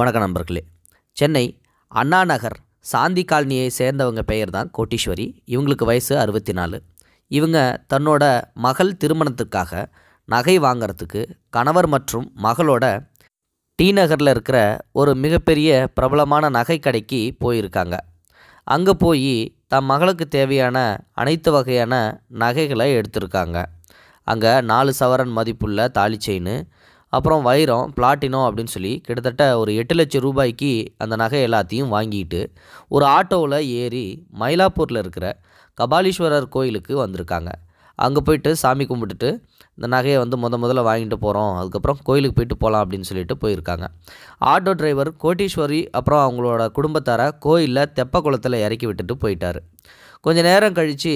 வணக்கம் நண்பர்களே சென்னை அண்ணா நகர் சாந்தி காலனியை சேர்ந்தவங்க பெயர் தான் கோட்டீஸ்வரி இவங்களுக்கு வயசு அறுபத்தி நாலு இவங்க தன்னோட மகள் திருமணத்துக்காக நகை வாங்கிறதுக்கு கணவர் மற்றும் மகளோட டி நகரில் இருக்கிற ஒரு மிகப்பெரிய பிரபலமான நகை கடைக்கு போயிருக்காங்க அங்கே போய் தம் மகளுக்கு தேவையான அனைத்து வகையான நகைகளை எடுத்திருக்காங்க அங்கே நாலு சவரன் மதிப்புள்ள தாலி அப்புறம் வைரம் பிளாட்டினம் அப்படின்னு சொல்லி கிட்டத்தட்ட ஒரு எட்டு லட்சம் ரூபாய்க்கு அந்த நகை எல்லாத்தையும் வாங்கிட்டு ஒரு ஆட்டோவில் ஏறி மயிலாப்பூரில் இருக்கிற கபாலீஸ்வரர் கோயிலுக்கு வந்திருக்காங்க அங்கே போயிட்டு சாமி கும்பிட்டுட்டு இந்த நகையை வந்து முத முதல்ல வாங்கிட்டு போகிறோம் அதுக்கப்புறம் கோயிலுக்கு போயிட்டு போகலாம் அப்படின்னு சொல்லிட்டு போயிருக்காங்க ஆட்டோ டிரைவர் கோட்டீஸ்வரி அப்புறம் அவங்களோட குடும்பத்தாரை கோயிலில் தெப்ப குளத்தில் இறக்கி விட்டுட்டு போயிட்டார் கொஞ்சம் நேரம் கழித்து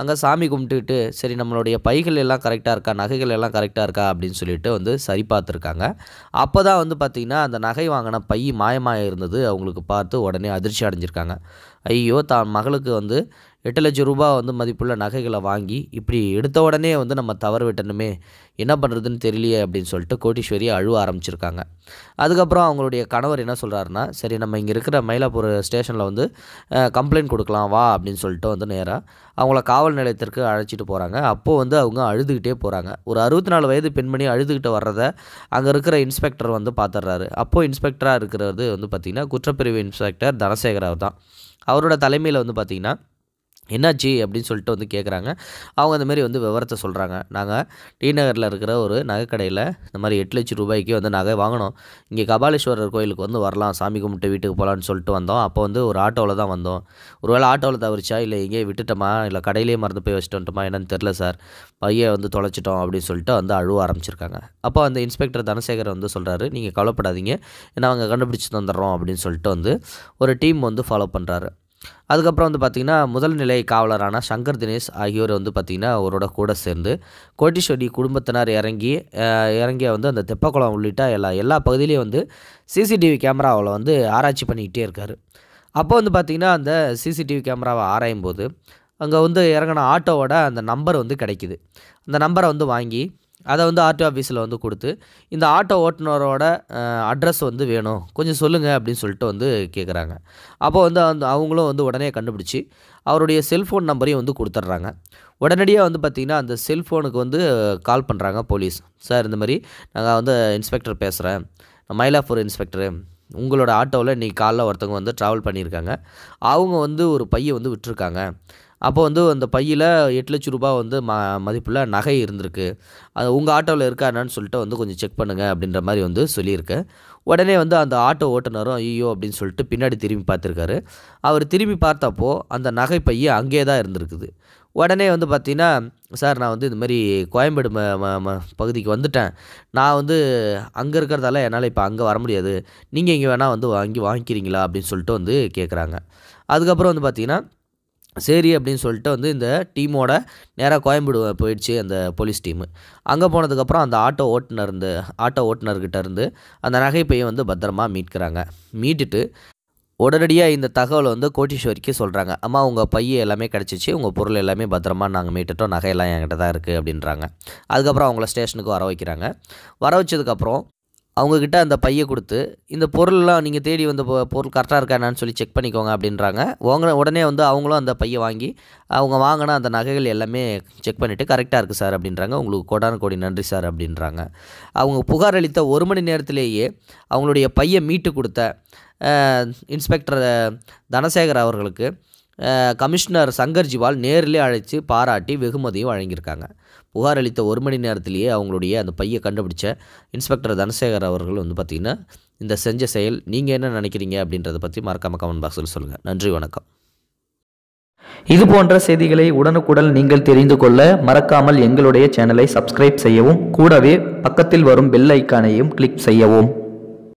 அங்கே சாமி கும்பிட்டுக்கிட்டு சரி நம்மளுடைய பைகள் எல்லாம் கரெக்டாக இருக்கா நகைகள் எல்லாம் கரெக்டாக இருக்கா அப்படின்னு சொல்லிட்டு வந்து சரி பார்த்துருக்காங்க அப்போ தான் வந்து பார்த்திங்கன்னா அந்த நகை வாங்கின பை மாயமாக இருந்தது அவங்களுக்கு பார்த்து உடனே அதிர்ச்சி அடைஞ்சிருக்காங்க ஐயோ தான் மகளுக்கு வந்து எட்டு லட்சம் ரூபா வந்து மதிப்புள்ள நகைகளை வாங்கி இப்படி எடுத்த உடனே வந்து நம்ம தவறு விட்டணுமே என்ன பண்ணுறதுன்னு தெரியலையே அப்படின்னு சொல்லிட்டு கோட்டீஸ்வரி அழுவ ஆரம்பிச்சிருக்காங்க அதுக்கப்புறம் அவங்களுடைய கணவர் என்ன சொல்கிறாருன்னா சரி நம்ம இங்கே இருக்கிற மயிலாப்பூர் ஸ்டேஷனில் வந்து கம்ப்ளைண்ட் கொடுக்கலாம் வா அப்படின்னு சொல்லிட்டு வந்து நேராக அவங்கள காவல் நிலையத்திற்கு அழைச்சிட்டு போகிறாங்க அப்போது வந்து அவங்க அழுதுகிட்டே போகிறாங்க ஒரு அறுபத்தி நாலு வயது பெண்மணி அழுதுகிட்டு வர்றத அங்கே இருக்கிற இன்ஸ்பெக்டர் வந்து பார்த்துட்றாரு அப்போது இன்ஸ்பெக்டராக இருக்கிறது வந்து பார்த்திங்கன்னா குற்றப்பிரிவு இன்ஸ்பெக்டர் தனசேகர் அவர் தான் அவரோட தலைமையில் வந்து பார்த்திங்கன்னா என்னாச்சு அப்படின்னு சொல்லிட்டு வந்து கேட்குறாங்க அவங்க அந்தமாரி வந்து விவரத்தை சொல்கிறாங்க நாங்கள் டி நகரில் இருக்கிற ஒரு நகைக்கடையில் இந்த மாதிரி எட்டு லட்சம் ரூபாய்க்கு வந்து நகை வாங்கினோம் இங்கே கபாலீஸ்வரர் கோயிலுக்கு வந்து வரலாம் சாமி கும்பிட்டு வீட்டுக்கு போகலான்னு சொல்லிட்டு வந்தோம் அப்போ வந்து ஒரு ஆட்டோவில் தான் வந்தோம் ஒரு வேளை ஆட்டோவில் தவிர்ச்சா இல்லை எங்கேயே விட்டுட்டோமா இல்லை கடையிலே மறந்து போய் வச்சுட்டோம்ட்டோமா என்னன்னு தெரில சார் பையன் வந்து தொலைச்சிட்டோம் அப்படின்னு சொல்லிட்டு வந்து அழுவ ஆரம்பிச்சிருக்காங்க அப்போ அந்த இன்ஸ்பெக்டர் தனசேகர் வந்து சொல்கிறாரு நீங்கள் கவலைப்படாதீங்க ஏன்னா அவங்க கண்டுபிடிச்சி தந்துடுறோம் அப்படின்னு சொல்லிட்டு வந்து ஒரு டீம் வந்து ஃபாலோ பண்ணுறாரு அதுக்கப்புறம் வந்து பார்த்திங்கன்னா முதல் நிலை காவலரான சங்கர் தினேஷ் ஆகியோர் வந்து பார்த்திங்கன்னா அவரோட கூட சேர்ந்து கோட்டீஸ்வரி குடும்பத்தினர் இறங்கி இறங்கிய வந்து அந்த தெப்பக்குளம் உள்ளிட்ட எல்லா எல்லா பகுதியிலையும் வந்து சிசிடிவி கேமராவில் வந்து ஆராய்ச்சி பண்ணிக்கிட்டே இருக்கார் அப்போ வந்து பார்த்திங்கன்னா அந்த சிசிடிவி கேமராவை ஆராயும் போது அங்கே வந்து இறங்கின ஆட்டோவோட அந்த நம்பர் வந்து கிடைக்கிது அந்த நம்பரை வந்து வாங்கி அதை வந்து ஆர்டிஓ ஆஃபீஸில் வந்து கொடுத்து இந்த ஆட்டோ ஓட்டுநரோட அட்ரஸ் வந்து வேணும் கொஞ்சம் சொல்லுங்கள் அப்படின்னு சொல்லிட்டு வந்து கேட்குறாங்க அப்போ வந்து அந்த அவங்களும் வந்து உடனே கண்டுபிடிச்சி அவருடைய செல்ஃபோன் நம்பரையும் வந்து கொடுத்துட்றாங்க உடனடியாக வந்து பார்த்திங்கன்னா அந்த செல்ஃபோனுக்கு வந்து கால் பண்ணுறாங்க போலீஸ் சார் இந்த மாதிரி நாங்கள் வந்து இன்ஸ்பெக்டர் பேசுகிறேன் மயிலாப்பூர் இன்ஸ்பெக்டரு உங்களோட ஆட்டோவில் இன்றைக்கி காலைல ஒருத்தவங்க வந்து ட்ராவல் பண்ணியிருக்காங்க அவங்க வந்து ஒரு பையை வந்து விட்டுருக்காங்க அப்போ வந்து அந்த பையில் எட்டு லட்ச ரூபா வந்து ம மதிப்புள்ள நகை இருந்திருக்கு அது உங்கள் ஆட்டோவில் இருக்கா என்னன்னு சொல்லிட்டு வந்து கொஞ்சம் செக் பண்ணுங்கள் அப்படின்ற மாதிரி வந்து சொல்லியிருக்கேன் உடனே வந்து அந்த ஆட்டோ ஓட்டுநரும் ஐயோ அப்படின்னு சொல்லிட்டு பின்னாடி திரும்பி பார்த்துருக்காரு அவர் திரும்பி பார்த்தப்போ அந்த நகை பைய அங்கேயே தான் இருந்திருக்குது உடனே வந்து பார்த்தீங்கன்னா சார் நான் வந்து இந்த மாதிரி கோயம்பேடு ம ம பகுதிக்கு வந்துட்டேன் நான் வந்து அங்கே இருக்கிறதால என்னால் இப்போ அங்கே வர முடியாது நீங்கள் இங்கே வேணால் வந்து வாங்கி வாங்கிக்கிறீங்களா அப்படின்னு சொல்லிட்டு வந்து கேட்குறாங்க அதுக்கப்புறம் வந்து பார்த்திங்கன்னா சரி அப்படின்னு சொல்லிட்டு வந்து இந்த டீமோட நேராக கோயம்பேடு போயிடுச்சு அந்த போலீஸ் டீமு அங்கே போனதுக்கப்புறம் அந்த ஆட்டோ ஓட்டுநர் இருந்து ஆட்டோ ஓட்டுநர்கிட்ட இருந்து அந்த நகைப்பையை வந்து பத்திரமா மீட்கிறாங்க மீட்டுட்டு உடனடியாக இந்த தகவலை வந்து கோட்டீஸ்வரிக்கு சொல்கிறாங்க அம்மா உங்கள் பைய எல்லாமே கிடச்சிச்சு உங்கள் பொருள் எல்லாமே பத்திரமா நாங்கள் மீட்டுட்டோம் நகையெல்லாம் என்கிட்ட தான் இருக்குது அப்படின்றாங்க அதுக்கப்புறம் அவங்கள ஸ்டேஷனுக்கு வர வைக்கிறாங்க வர வச்சதுக்கப்புறம் அவங்கக்கிட்ட அந்த பையை கொடுத்து இந்த பொருள்லாம் நீங்கள் தேடி வந்த பொருள் கரெக்டாக இருக்கா என்னான்னு சொல்லி செக் பண்ணிக்கோங்க அப்படின்றாங்க உங்க உடனே வந்து அவங்களும் அந்த பையை வாங்கி அவங்க வாங்கின அந்த நகைகள் எல்லாமே செக் பண்ணிவிட்டு கரெக்டாக இருக்குது சார் அப்படின்றாங்க உங்களுக்கு கோடான கோடி நன்றி சார் அப்படின்றாங்க அவங்க புகார் அளித்த ஒரு மணி நேரத்திலேயே அவங்களுடைய பையை மீட்டு கொடுத்த இன்ஸ்பெக்டர் தனசேகர் அவர்களுக்கு கமிஷனர் சங்கர் ஜிவால் நேரிலே அழைத்து பாராட்டி வெகுமதியும் வழங்கியிருக்காங்க புகார் அளித்த ஒரு மணி நேரத்திலேயே அவங்களுடைய அந்த பையை கண்டுபிடிச்ச இன்ஸ்பெக்டர் தனசேகர் அவர்கள் வந்து பார்த்திங்கன்னா இந்த செஞ்ச செயல் நீங்கள் என்ன நினைக்கிறீங்க அப்படின்றத பற்றி மறக்காமல் கமெண்ட் பாக்ஸில் சொல்லுங்கள் நன்றி வணக்கம் இது போன்ற செய்திகளை உடனுக்குடன் நீங்கள் தெரிந்து கொள்ள மறக்காமல் எங்களுடைய சேனலை சப்ஸ்கிரைப் செய்யவும் கூடவே பக்கத்தில் வரும் பெல் ஐக்கானையும் கிளிக் செய்யவும்